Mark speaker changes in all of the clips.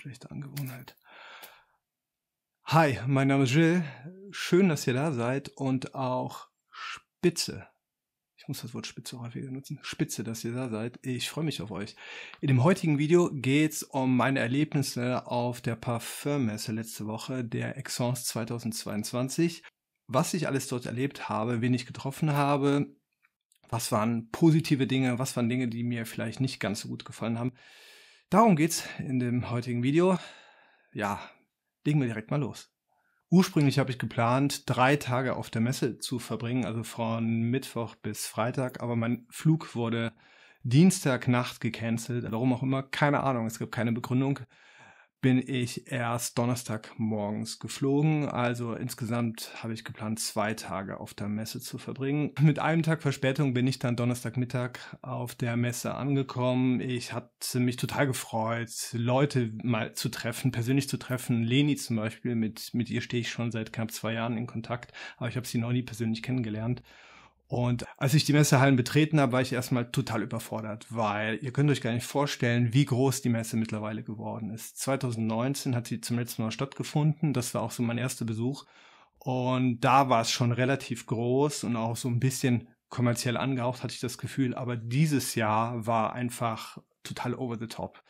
Speaker 1: Schlechte Angewohnheit. Hi, mein Name ist Jill. Schön, dass ihr da seid und auch Spitze. Ich muss das Wort Spitze häufiger nutzen. Spitze, dass ihr da seid. Ich freue mich auf euch. In dem heutigen Video geht es um meine Erlebnisse auf der Parfummesse letzte Woche, der Exence 2022. Was ich alles dort erlebt habe, wen ich getroffen habe, was waren positive Dinge, was waren Dinge, die mir vielleicht nicht ganz so gut gefallen haben. Darum geht's in dem heutigen Video. Ja, legen wir direkt mal los. Ursprünglich habe ich geplant, drei Tage auf der Messe zu verbringen, also von Mittwoch bis Freitag, aber mein Flug wurde Dienstagnacht gecancelt, warum auch immer, keine Ahnung, es gibt keine Begründung bin ich erst Donnerstag morgens geflogen. Also insgesamt habe ich geplant, zwei Tage auf der Messe zu verbringen. Mit einem Tag Verspätung bin ich dann Donnerstagmittag auf der Messe angekommen. Ich hatte mich total gefreut, Leute mal zu treffen, persönlich zu treffen. Leni zum Beispiel, mit, mit ihr stehe ich schon seit knapp zwei Jahren in Kontakt, aber ich habe sie noch nie persönlich kennengelernt. Und als ich die Messehallen betreten habe, war ich erstmal total überfordert, weil ihr könnt euch gar nicht vorstellen, wie groß die Messe mittlerweile geworden ist. 2019 hat sie zum letzten Mal stattgefunden. Das war auch so mein erster Besuch. Und da war es schon relativ groß und auch so ein bisschen kommerziell angehaucht, hatte ich das Gefühl. Aber dieses Jahr war einfach total over the top.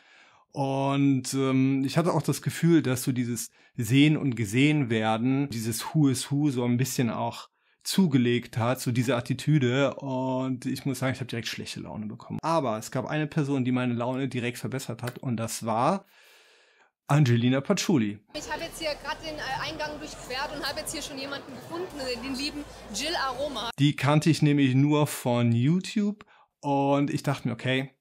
Speaker 1: Und ähm, ich hatte auch das Gefühl, dass so dieses Sehen und Gesehen werden, dieses Who is Who so ein bisschen auch zugelegt hat, so diese Attitüde. Und ich muss sagen, ich habe direkt schlechte Laune bekommen. Aber es gab eine Person, die meine Laune direkt verbessert hat und das war Angelina Paciuli. Ich habe jetzt hier gerade den äh, Eingang durchquert und habe jetzt hier schon jemanden gefunden, äh, den lieben Jill Aroma. Die kannte ich nämlich nur von YouTube und ich dachte mir, okay,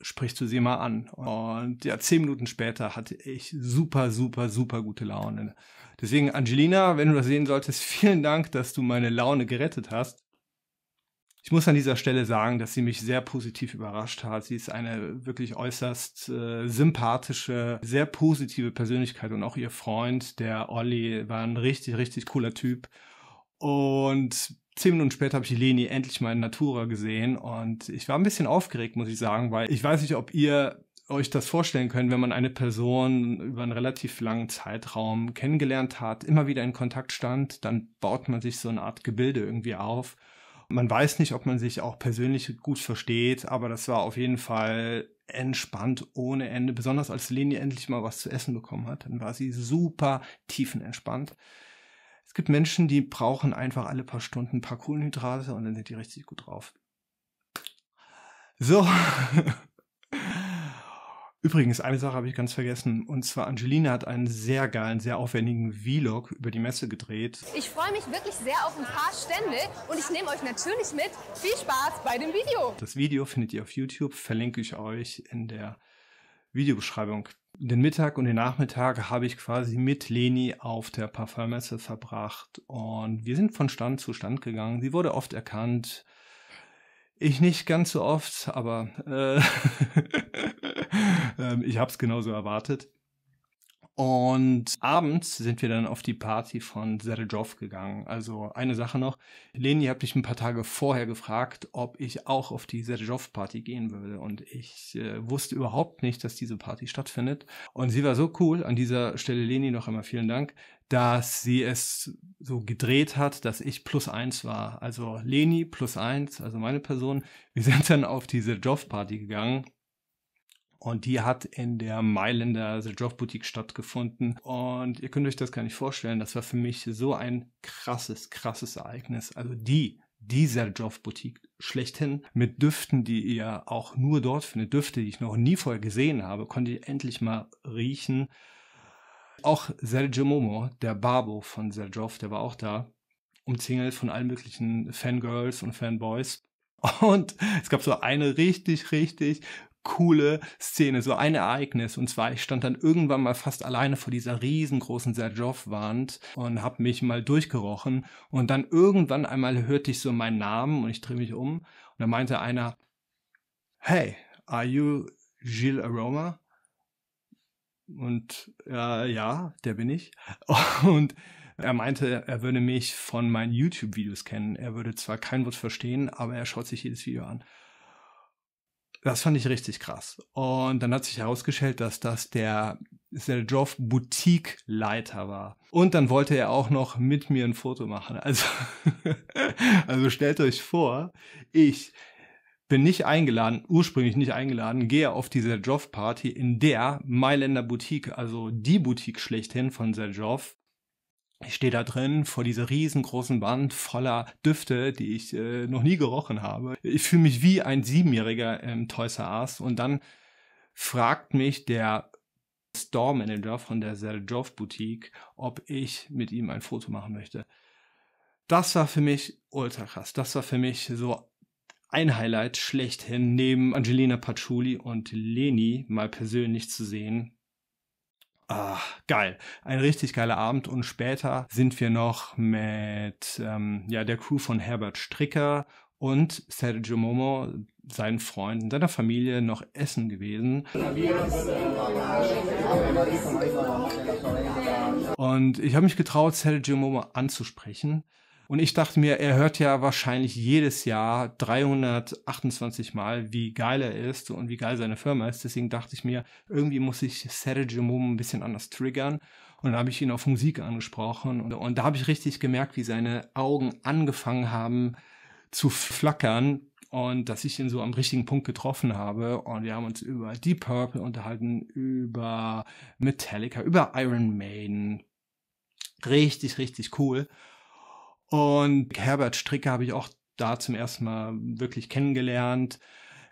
Speaker 1: sprichst du sie mal an. Und ja, zehn Minuten später hatte ich super, super, super gute Laune. Deswegen, Angelina, wenn du das sehen solltest, vielen Dank, dass du meine Laune gerettet hast. Ich muss an dieser Stelle sagen, dass sie mich sehr positiv überrascht hat. Sie ist eine wirklich äußerst äh, sympathische, sehr positive Persönlichkeit und auch ihr Freund, der Olli, war ein richtig, richtig cooler Typ. Und zehn Minuten später habe ich Leni endlich mal in Natura gesehen und ich war ein bisschen aufgeregt, muss ich sagen, weil ich weiß nicht, ob ihr euch das vorstellen können, wenn man eine Person über einen relativ langen Zeitraum kennengelernt hat, immer wieder in Kontakt stand, dann baut man sich so eine Art Gebilde irgendwie auf. Man weiß nicht, ob man sich auch persönlich gut versteht, aber das war auf jeden Fall entspannt ohne Ende. Besonders als Leni endlich mal was zu essen bekommen hat, dann war sie super tiefenentspannt. Es gibt Menschen, die brauchen einfach alle paar Stunden ein paar Kohlenhydrate und dann sind die richtig gut drauf. So. Übrigens, eine Sache habe ich ganz vergessen. Und zwar Angelina hat einen sehr geilen, sehr aufwendigen Vlog über die Messe gedreht. Ich freue mich wirklich sehr auf ein paar Stände und ich nehme euch natürlich mit. Viel Spaß bei dem Video. Das Video findet ihr auf YouTube, verlinke ich euch in der Videobeschreibung. Den Mittag und den Nachmittag habe ich quasi mit Leni auf der Parfummesse verbracht und wir sind von Stand zu Stand gegangen. Sie wurde oft erkannt. Ich nicht ganz so oft, aber äh ähm, ich habe es genauso erwartet. Und abends sind wir dann auf die Party von Serejov gegangen. Also eine Sache noch. Leni hat mich ein paar Tage vorher gefragt, ob ich auch auf die Serejov-Party gehen würde. Und ich äh, wusste überhaupt nicht, dass diese Party stattfindet. Und sie war so cool, an dieser Stelle Leni noch einmal vielen Dank, dass sie es so gedreht hat, dass ich plus eins war. Also Leni plus eins, also meine Person. Wir sind dann auf die Serejov-Party gegangen und die hat in der Mailänder The Drop Boutique stattgefunden. Und ihr könnt euch das gar nicht vorstellen. Das war für mich so ein krasses, krasses Ereignis. Also die dieser Boutique schlechthin mit Düften, die ihr auch nur dort findet, Düfte, die ich noch nie vorher gesehen habe, konnte ich endlich mal riechen. Auch Sergio Momo, der Babo von Sergio, der war auch da, umzingelt von allen möglichen Fangirls und Fanboys. Und es gab so eine richtig, richtig coole Szene, so ein Ereignis. Und zwar, ich stand dann irgendwann mal fast alleine vor dieser riesengroßen Serjov-Wand und habe mich mal durchgerochen. Und dann irgendwann einmal hörte ich so meinen Namen und ich drehe mich um. Und da meinte einer, hey, are you Gilles Aroma? Und äh, ja, der bin ich. Und er meinte, er würde mich von meinen YouTube-Videos kennen. Er würde zwar kein Wort verstehen, aber er schaut sich jedes Video an. Das fand ich richtig krass. Und dann hat sich herausgestellt, dass das der Seldrov Boutique-Leiter war. Und dann wollte er auch noch mit mir ein Foto machen. Also, also stellt euch vor, ich bin nicht eingeladen, ursprünglich nicht eingeladen, gehe auf die Seljov Party, in der Mailänder Boutique, also die Boutique schlechthin von Seljov, ich stehe da drin vor dieser riesengroßen Wand voller Düfte, die ich äh, noch nie gerochen habe. Ich fühle mich wie ein Siebenjähriger im Toys R Us und dann fragt mich der Store Manager von der Zeljov Boutique, ob ich mit ihm ein Foto machen möchte. Das war für mich ultra krass. Das war für mich so ein Highlight schlechthin, neben Angelina Patchouli und Leni mal persönlich zu sehen Ah, geil. Ein richtig geiler Abend und später sind wir noch mit ähm, ja, der Crew von Herbert Stricker und Sergio Momo, seinen Freunden, seiner Familie noch essen gewesen. Und ich habe mich getraut, Sergio Momo anzusprechen und ich dachte mir, er hört ja wahrscheinlich jedes Jahr 328 Mal, wie geil er ist und wie geil seine Firma ist. Deswegen dachte ich mir, irgendwie muss ich Sergio Mum ein bisschen anders triggern. Und da habe ich ihn auf Musik angesprochen. Und, und da habe ich richtig gemerkt, wie seine Augen angefangen haben zu flackern, und dass ich ihn so am richtigen Punkt getroffen habe. Und wir haben uns über Deep Purple unterhalten, über Metallica, über Iron Maiden. Richtig, richtig cool. Und Herbert Stricker habe ich auch da zum ersten Mal wirklich kennengelernt.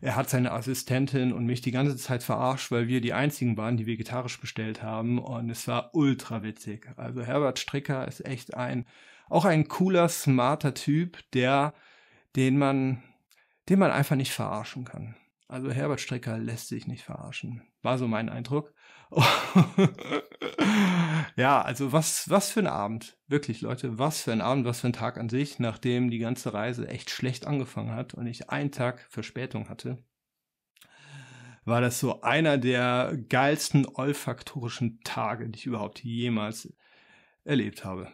Speaker 1: Er hat seine Assistentin und mich die ganze Zeit verarscht, weil wir die einzigen waren, die vegetarisch bestellt haben. Und es war ultra witzig. Also Herbert Stricker ist echt ein, auch ein cooler, smarter Typ, der, den man, den man einfach nicht verarschen kann. Also Herbert Strecker lässt sich nicht verarschen. War so mein Eindruck. ja, also was, was für ein Abend. Wirklich, Leute, was für ein Abend, was für ein Tag an sich, nachdem die ganze Reise echt schlecht angefangen hat und ich einen Tag Verspätung hatte, war das so einer der geilsten olfaktorischen Tage, die ich überhaupt jemals erlebt habe.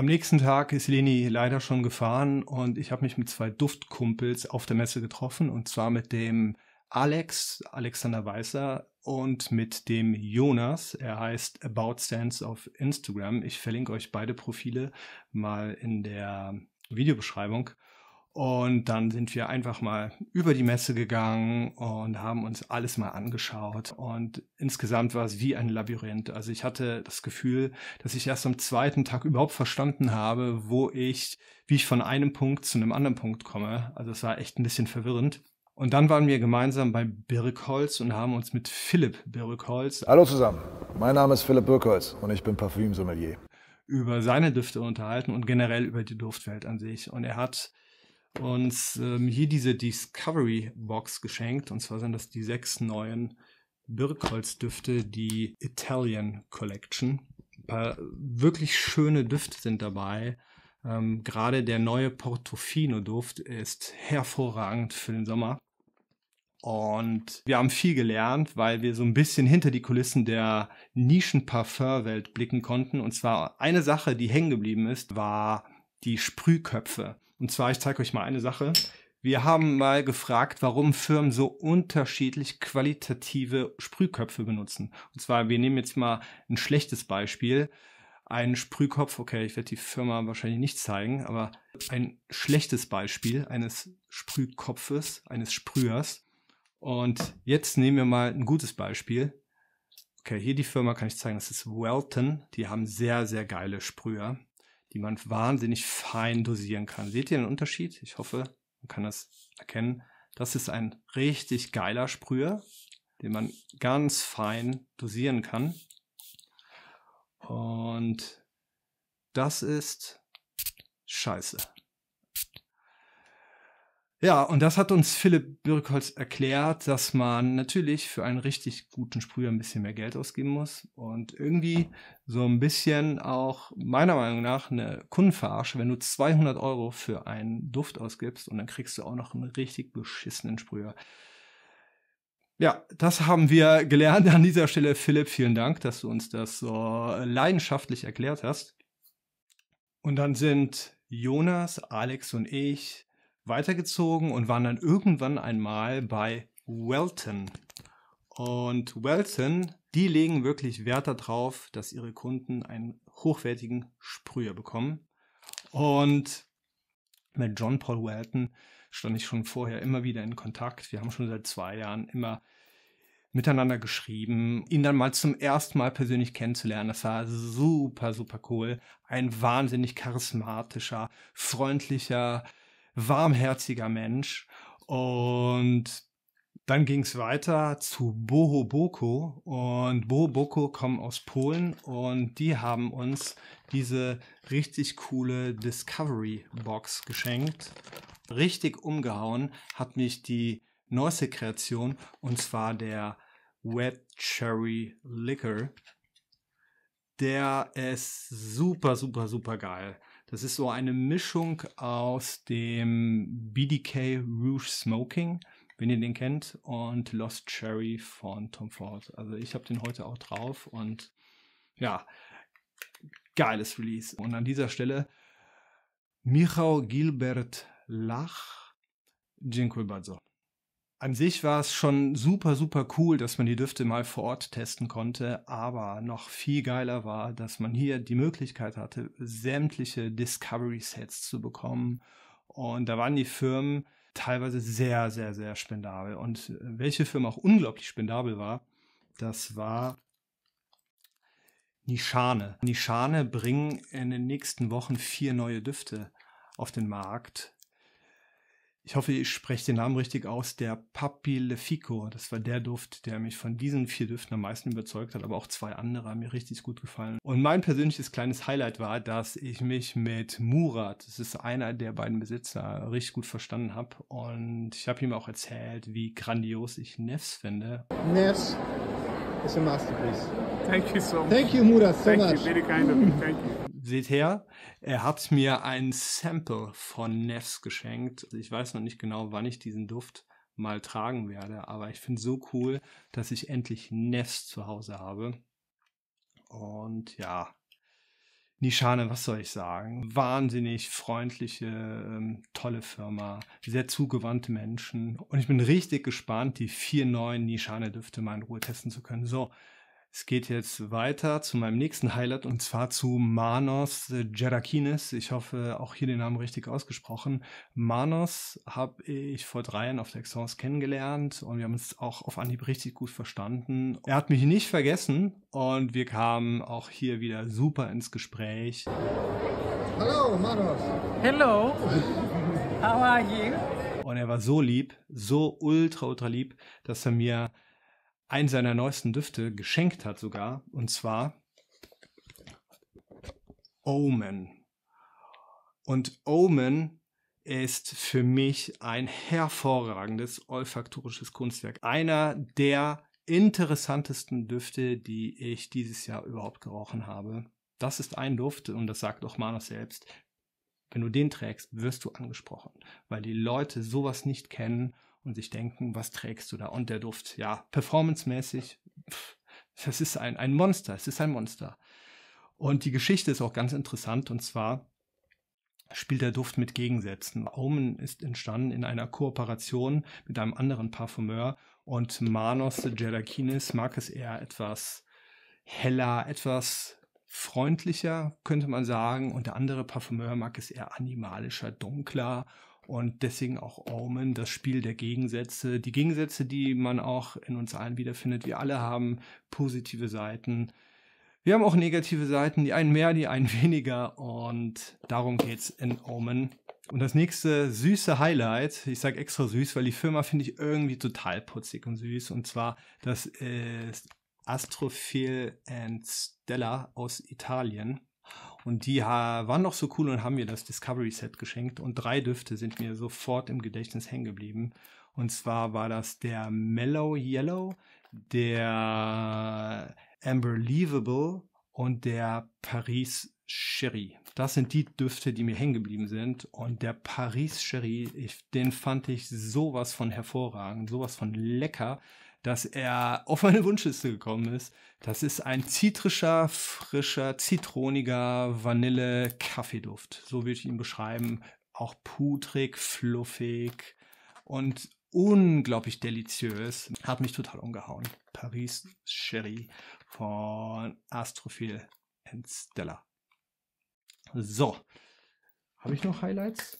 Speaker 1: Am nächsten Tag ist Leni leider schon gefahren und ich habe mich mit zwei Duftkumpels auf der Messe getroffen und zwar mit dem Alex, Alexander Weißer und mit dem Jonas. Er heißt About Stands auf Instagram. Ich verlinke euch beide Profile mal in der Videobeschreibung. Und dann sind wir einfach mal über die Messe gegangen und haben uns alles mal angeschaut. Und insgesamt war es wie ein Labyrinth. Also ich hatte das Gefühl, dass ich erst am zweiten Tag überhaupt verstanden habe, wo ich, wie ich von einem Punkt zu einem anderen Punkt komme. Also es war echt ein bisschen verwirrend. Und dann waren wir gemeinsam bei Birkholz und haben uns mit Philipp Birkholz. Hallo zusammen, mein Name ist Philipp Birkholz und ich bin Parfümsommelier. Über seine Düfte unterhalten und generell über die Duftwelt an sich. Und er hat uns ähm, hier diese Discovery Box geschenkt. Und zwar sind das die sechs neuen Birkholzdüfte, die Italian Collection. Ein paar wirklich schöne Düfte sind dabei. Ähm, gerade der neue Portofino-Duft ist hervorragend für den Sommer. Und wir haben viel gelernt, weil wir so ein bisschen hinter die Kulissen der Nischen-Parfum-Welt blicken konnten. Und zwar eine Sache, die hängen geblieben ist, war die Sprühköpfe. Und zwar, ich zeige euch mal eine Sache. Wir haben mal gefragt, warum Firmen so unterschiedlich qualitative Sprühköpfe benutzen. Und zwar, wir nehmen jetzt mal ein schlechtes Beispiel. Ein Sprühkopf, okay, ich werde die Firma wahrscheinlich nicht zeigen, aber ein schlechtes Beispiel eines Sprühkopfes, eines Sprühers. Und jetzt nehmen wir mal ein gutes Beispiel. Okay, hier die Firma kann ich zeigen, das ist Welton. Die haben sehr, sehr geile Sprüher die man wahnsinnig fein dosieren kann. Seht ihr den Unterschied? Ich hoffe, man kann das erkennen. Das ist ein richtig geiler Sprüher, den man ganz fein dosieren kann. Und das ist scheiße. Ja, und das hat uns Philipp Birkholz erklärt, dass man natürlich für einen richtig guten Sprüher ein bisschen mehr Geld ausgeben muss und irgendwie so ein bisschen auch meiner Meinung nach eine Kundenverarsche, wenn du 200 Euro für einen Duft ausgibst und dann kriegst du auch noch einen richtig beschissenen Sprüher. Ja, das haben wir gelernt an dieser Stelle. Philipp, vielen Dank, dass du uns das so leidenschaftlich erklärt hast. Und dann sind Jonas, Alex und ich weitergezogen und waren dann irgendwann einmal bei Welton. Und Welton, die legen wirklich Wert darauf, dass ihre Kunden einen hochwertigen Sprüher bekommen. Und mit John Paul Welton stand ich schon vorher immer wieder in Kontakt. Wir haben schon seit zwei Jahren immer miteinander geschrieben, ihn dann mal zum ersten Mal persönlich kennenzulernen. Das war super, super cool. Ein wahnsinnig charismatischer, freundlicher, warmherziger Mensch. Und dann ging es weiter zu Bohoboko. Und Bohoboko kommen aus Polen und die haben uns diese richtig coole Discovery Box geschenkt. Richtig umgehauen hat mich die neueste Kreation und zwar der Wet Cherry Liquor. Der ist super, super, super geil. Das ist so eine Mischung aus dem BDK Rouge Smoking, wenn ihr den kennt, und Lost Cherry von Tom Ford. Also ich habe den heute auch drauf und ja, geiles Release. Und an dieser Stelle Michał Gilbert Lach, Dziękuję bardzo an sich war es schon super, super cool, dass man die Düfte mal vor Ort testen konnte, aber noch viel geiler war, dass man hier die Möglichkeit hatte, sämtliche Discovery-Sets zu bekommen. Und da waren die Firmen teilweise sehr, sehr, sehr spendabel. Und äh, welche Firma auch unglaublich spendabel war, das war Nishane. Nishane bringen in den nächsten Wochen vier neue Düfte auf den Markt ich hoffe, ich spreche den Namen richtig aus, der Papi Le Fico. Das war der Duft, der mich von diesen vier Düften am meisten überzeugt hat, aber auch zwei andere haben mir richtig gut gefallen. Und mein persönliches kleines Highlight war, dass ich mich mit Murat, das ist einer der beiden Besitzer, richtig gut verstanden habe. Und ich habe ihm auch erzählt, wie grandios ich Nefs finde. Nefs ist ein masterpiece. Thank you so much. Thank you, Murat, so Thank much. You, very kind of you. Thank you seht her, er hat mir ein Sample von Neffs geschenkt. Also ich weiß noch nicht genau, wann ich diesen Duft mal tragen werde, aber ich finde es so cool, dass ich endlich Neffs zu Hause habe. Und ja, Nishane, was soll ich sagen? Wahnsinnig freundliche, ähm, tolle Firma, sehr zugewandte Menschen. Und ich bin richtig gespannt, die vier neuen Nishane-Düfte mal in Ruhe testen zu können. So, es geht jetzt weiter zu meinem nächsten Highlight und zwar zu Manos äh, Gerakines. Ich hoffe, auch hier den Namen richtig ausgesprochen. Manos habe ich vor drei Jahren auf der Exons kennengelernt und wir haben uns auch auf Anhieb richtig gut verstanden. Er hat mich nicht vergessen und wir kamen auch hier wieder super ins Gespräch. Hallo Manos. Hallo. How are you? Und er war so lieb, so ultra, ultra lieb, dass er mir einen seiner neuesten Düfte geschenkt hat sogar, und zwar Omen. Und Omen ist für mich ein hervorragendes olfaktorisches Kunstwerk. Einer der interessantesten Düfte, die ich dieses Jahr überhaupt gerochen habe. Das ist ein Duft, und das sagt auch Manos selbst, wenn du den trägst, wirst du angesprochen, weil die Leute sowas nicht kennen und sich denken, was trägst du da? Und der Duft, ja, performancemäßig, das ist ein, ein Monster, es ist ein Monster. Und die Geschichte ist auch ganz interessant und zwar spielt der Duft mit Gegensätzen. Omen ist entstanden in einer Kooperation mit einem anderen Parfümeur und Manos Jadakinis mag es eher etwas heller, etwas freundlicher, könnte man sagen, und der andere Parfümeur mag es eher animalischer, dunkler und deswegen auch Omen, das Spiel der Gegensätze. Die Gegensätze, die man auch in uns allen wiederfindet. Wir alle haben positive Seiten. Wir haben auch negative Seiten, die einen mehr, die einen weniger. Und darum geht's in Omen. Und das nächste süße Highlight, ich sage extra süß, weil die Firma finde ich irgendwie total putzig und süß. Und zwar, das ist Astrophil and Stella aus Italien. Und die waren noch so cool und haben mir das Discovery Set geschenkt. Und drei Düfte sind mir sofort im Gedächtnis hängen geblieben. Und zwar war das der Mellow Yellow, der Amber Unbelievable und der Paris Sherry. Das sind die Düfte, die mir hängen geblieben sind. Und der Paris Sherry, ich, den fand ich sowas von hervorragend, sowas von lecker dass er auf meine Wunschliste gekommen ist. Das ist ein zitrischer, frischer, zitroniger Vanille-Kaffeeduft. So würde ich ihn beschreiben. Auch putrig, fluffig und unglaublich deliziös. Hat mich total umgehauen. Paris Sherry von Astrophil Stella. So. Habe ich noch Highlights?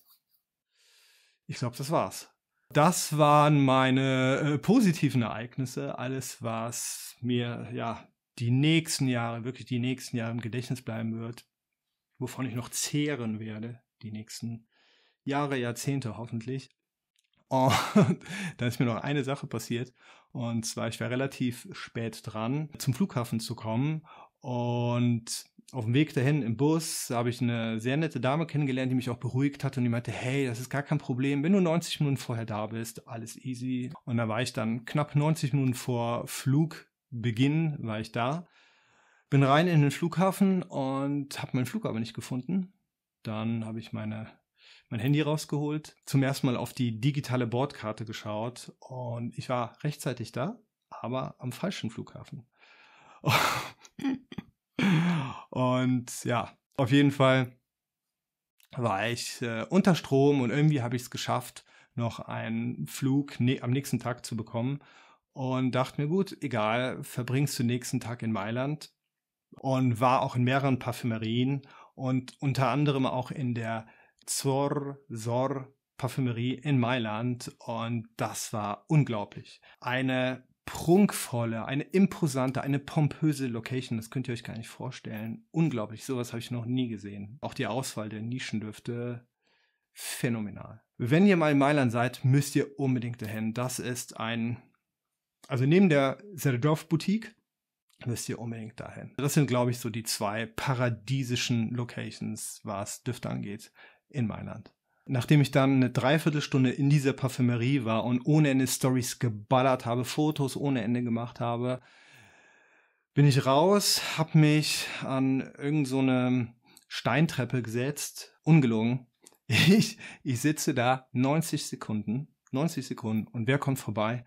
Speaker 1: Ich glaube, das war's. Das waren meine äh, positiven Ereignisse, alles, was mir ja die nächsten Jahre, wirklich die nächsten Jahre im Gedächtnis bleiben wird, wovon ich noch zehren werde, die nächsten Jahre, Jahrzehnte hoffentlich. Und dann ist mir noch eine Sache passiert. Und zwar, ich war relativ spät dran, zum Flughafen zu kommen. Und auf dem Weg dahin im Bus habe ich eine sehr nette Dame kennengelernt, die mich auch beruhigt hat und die meinte, hey, das ist gar kein Problem, wenn du 90 Minuten vorher da bist, alles easy. Und da war ich dann knapp 90 Minuten vor Flugbeginn war ich da, bin rein in den Flughafen und habe meinen Flug aber nicht gefunden. Dann habe ich meine mein Handy rausgeholt, zum ersten Mal auf die digitale Bordkarte geschaut und ich war rechtzeitig da, aber am falschen Flughafen. Und ja, auf jeden Fall war ich äh, unter Strom und irgendwie habe ich es geschafft, noch einen Flug ne am nächsten Tag zu bekommen und dachte mir, gut, egal, verbringst du den nächsten Tag in Mailand und war auch in mehreren Parfümerien und unter anderem auch in der Zor Sor Parfümerie in Mailand und das war unglaublich. Eine prunkvolle, eine imposante, eine pompöse Location. Das könnt ihr euch gar nicht vorstellen. Unglaublich, sowas habe ich noch nie gesehen. Auch die Auswahl der Nischendüfte, phänomenal. Wenn ihr mal in Mailand seid, müsst ihr unbedingt dahin. Das ist ein, also neben der Serdorf Boutique müsst ihr unbedingt dahin. Das sind, glaube ich, so die zwei paradiesischen Locations, was Düfte angeht, in Mailand nachdem ich dann eine Dreiviertelstunde in dieser Parfümerie war und ohne Ende Stories geballert habe, Fotos ohne Ende gemacht habe, bin ich raus, habe mich an irgendeine so Steintreppe gesetzt, ungelogen. Ich, ich sitze da 90 Sekunden, 90 Sekunden und wer kommt vorbei?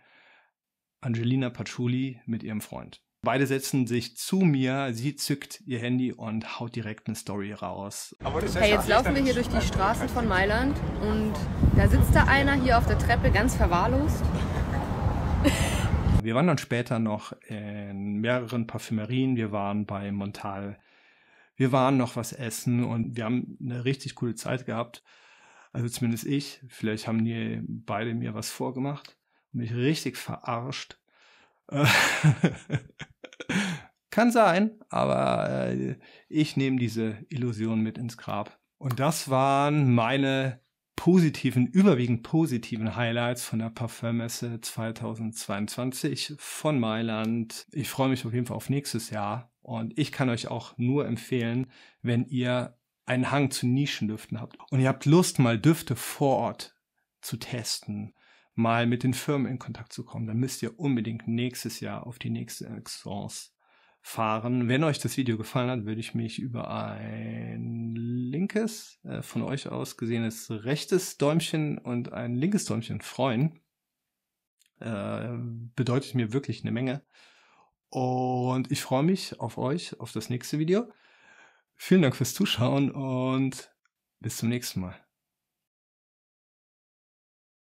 Speaker 1: Angelina Patchouli mit ihrem Freund. Beide setzen sich zu mir, sie zückt ihr Handy und haut direkt eine Story raus. Hey, jetzt laufen wir hier durch die Straßen von Mailand und da sitzt da einer hier auf der Treppe ganz verwahrlost. wir waren dann später noch in mehreren Parfümerien, wir waren bei Montal, wir waren noch was essen und wir haben eine richtig coole Zeit gehabt. Also zumindest ich, vielleicht haben die beide mir was vorgemacht und mich richtig verarscht Kann sein, aber äh, ich nehme diese Illusion mit ins Grab. Und das waren meine positiven, überwiegend positiven Highlights von der Parfummesse 2022 von Mailand. Ich freue mich auf jeden Fall auf nächstes Jahr und ich kann euch auch nur empfehlen, wenn ihr einen Hang zu Nischendüften habt und ihr habt Lust, mal Düfte vor Ort zu testen mal mit den Firmen in Kontakt zu kommen, dann müsst ihr unbedingt nächstes Jahr auf die nächste Exons fahren. Wenn euch das Video gefallen hat, würde ich mich über ein linkes, äh, von euch aus gesehenes rechtes Däumchen und ein linkes Däumchen freuen. Äh, bedeutet mir wirklich eine Menge. Und ich freue mich auf euch, auf das nächste Video. Vielen Dank fürs Zuschauen und bis zum nächsten Mal.